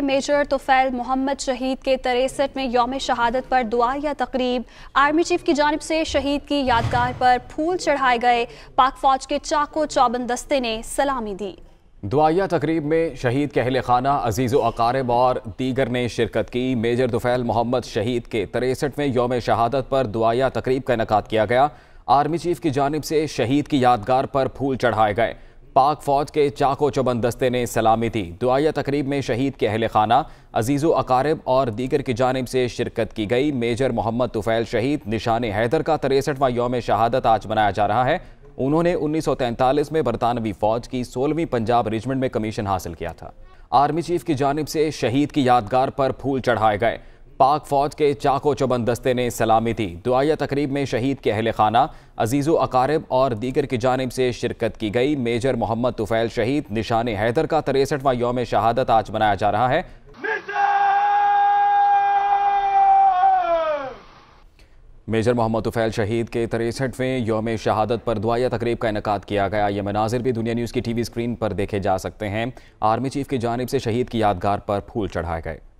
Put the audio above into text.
major Tufail Mohammad शहीद के तिरसठ में योम शहादत पर दुआ या तकरीब आर्मी चीफ की जानब से शहीद की यादगार पर फूल चढ़ाए गए पाक फौज के चाको चौबन दस्ते ने सलामी दी दुआया तकरीब में शहीद के अहल खाना अजीज़ अकारब और दीगर ने शिरकत की मेजर तुफैल मोहम्मद शहीद के तिरसठवें में योम शहादत पर दुआया तकरीब का इनका किया गया आर्मी चीफ की जानब से शहीद की यादगार पर फूल चढ़ाए गए पाक फौज के चाको चबंद दस्ते ने सलामी दी दुआया तकरीब में शहीद के अहल खाना अजीज़ अकारब और दीगर की जानब से शिरकत की गई मेजर मोहम्मद तुफैल शहीद निशान हैदर का तिरसठवा योम शहादत आज मनाया जा रहा है उन्होंने 1943 में बरतानवी फौज की सोलहवीं पंजाब रेजिमेंट में कमीशन हासिल किया था आर्मी चीफ की जानब से शहीद की यादगार पर फूल चढ़ाए गए पाक फौज के चाको चौबंद दस्ते ने सलामी दी दुआया तकरीब में शहीद के अहल खाना अजीज़ो अकारब और दीगर की जानब से शिरकत की गई मेजर मोहम्मद तुफैल शहीद निशान हैदर का तिरसठवा योम शहादत आज मनाया जा रहा है मेजर मोहम्मद तुफैल शहीद के तिरसठवें योम शहादत पर दुआया तकरीब का इनका किया गया ये मनाजिर भी दुनिया न्यूज़ की टीवी स्क्रीन पर देखे जा सकते हैं आर्मी चीफ की जानब से शहीद की यादगार पर फूल चढ़ाए गए